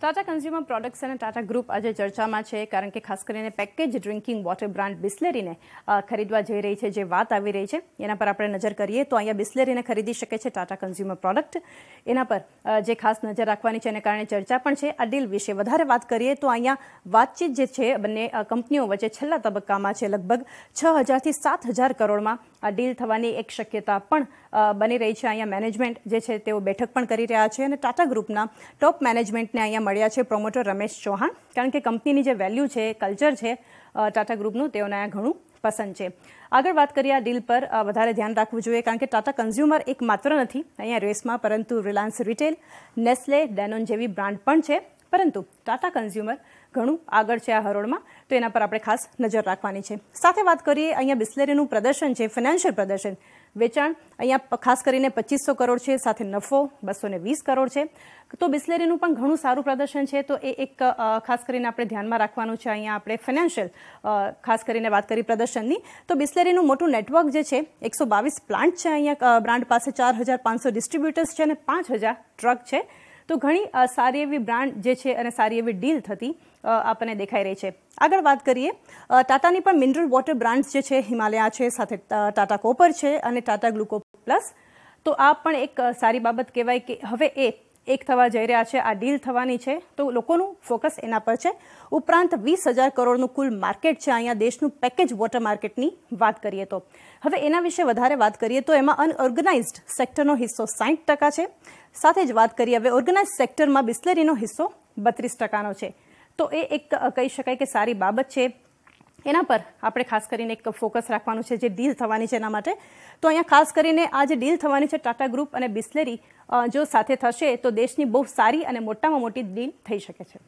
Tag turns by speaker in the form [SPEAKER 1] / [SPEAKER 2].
[SPEAKER 1] Tata consumer products અને Tata group આજે ચર્ચામાં છે કારણ કે ખાસ કરીને પેકેજ ડ્રિંકિંગ વોટર બ્રાન્ડ બિસ્લેરીને ખરીદવા જઈ રહી છે જે વાત આવી રહી છે એના પર આપણે નજર કરીએ તો અહીંયા બિસ્લેરીને ખરીદી શકે છે ટાટા કન્ઝ્યુમર પ્રોડક્ટ એના પર જે ખાસ નજર રાખવાની છે એને કારણે ચર્ચા પણ છે આ ડીલ વિશે વધારે વાત કરીએ તો અહીંયા વાતચીત જે છે બંને કંપનીઓ વચ્ચે છેલ્લા તબક્કામાં છે લગભગ છ હજારથી સાત હજાર કરોડમાં ડીલ થવાની એક શક્યતા પણ બની રહી છે અહીંયા મેનેજમેન્ટ જે છે તેઓ બેઠક પણ કરી રહ્યા છે અને ટાટા ગ્રુપના ટોપ મેનેજમેન્ટને અહીંયા મળ્યા છે પ્રોમોટર રમેશ ચૌહાણ કારણ કે કંપનીની જે વેલ્યુ છે કલ્ચર છે ટાટા ગ્રુપનું તેઓને અહીંયા ઘણું પસંદ છે આગળ વાત કરીએ આ ડીલ પર વધારે ધ્યાન રાખવું જોઈએ કારણ કે ટાટા કન્ઝ્યુમર એક માત્ર નથી અહીંયા રેસમાં પરંતુ રિલાયન્સ રિટેલ નેસ્લે ડેનોન જેવી બ્રાન્ડ પણ છે પરંતુ ટાટા કન્ઝ્યુમર ઘણું આગળ છે આ હરોળમાં તો એના પર આપણે ખાસ નજર રાખવાની છે સાથે વાત કરીએ અહીંયા બિસ્લેરીનું પ્રદર્શન છે ફિનાન્શિયલ પ્રદર્શન વેચાણ અહીંયા ખાસ કરીને પચીસો કરોડ છે સાથે નફો બસો વીસ કરોડ છે તો બિસ્લેરીનું પણ ઘણું સારું પ્રદર્શન છે તો એ એક ખાસ કરીને આપણે ધ્યાનમાં રાખવાનું છે અહીંયા આપણે ફિનાન્શિયલ ખાસ કરીને વાત કરી પ્રદર્શનની તો બિસ્લેરીનું મોટું નેટવર્ક જે છે એકસો બાવીસ પ્લાન્ટ છે અહીંયા બ્રાન્ડ પાસે ચાર હજાર પાંચસો ડિસ્ટ્રીબ્યુટર્સ છે અને પાંચ હજાર ટ્રક છે તો ઘણી સારી એવી બ્રાન્ડ જે છે અને સારી એવી ડીલ થતી આપણને દેખાઈ રહી છે આગળ વાત કરીએ ટાટાની પણ મિનરલ વોટર બ્રાન્ડ્સ જે છે હિમાલયા છે સાથે ટાટા કોપર છે અને ટાટા ગ્લુકો પ્લસ તો આ પણ એક સારી બાબત કહેવાય કે હવે એ એક થવા જઈ રહ્યા છે આ ડીલ થવાની છે તો લોકોનું ફોકસ એના પર છે ઉપરાંત વીસ હજાર કરોડનું કુલ માર્કેટ છે અહીંયા દેશનું પેકેજ વોટર માર્કેટની વાત કરીએ તો હવે એના વિશે વધારે વાત કરીએ તો એમાં અનઓર્ગનાઇઝડ સેક્ટરનો હિસ્સો સાઠ ટકા છે સાથે જ વાત કરીએ હવે ઓર્ગેનાઇઝ સેક્ટરમાં બિસ્લેરીનો હિસ્સો બત્રીસ ટકાનો છે તો એ એક કહી શકાય કે સારી બાબત છે એના પર આપણે ખાસ કરીને એક ફોકસ રાખવાનું છે જે ડીલ થવાની છે એના માટે તો અહીંયા ખાસ કરીને આ જે ડીલ થવાની છે ટાટા ગ્રુપ અને બિસ્લેરી જો સાથે થશે તો દેશની બહુ સારી અને મોટામાં મોટી ડીલ થઈ શકે છે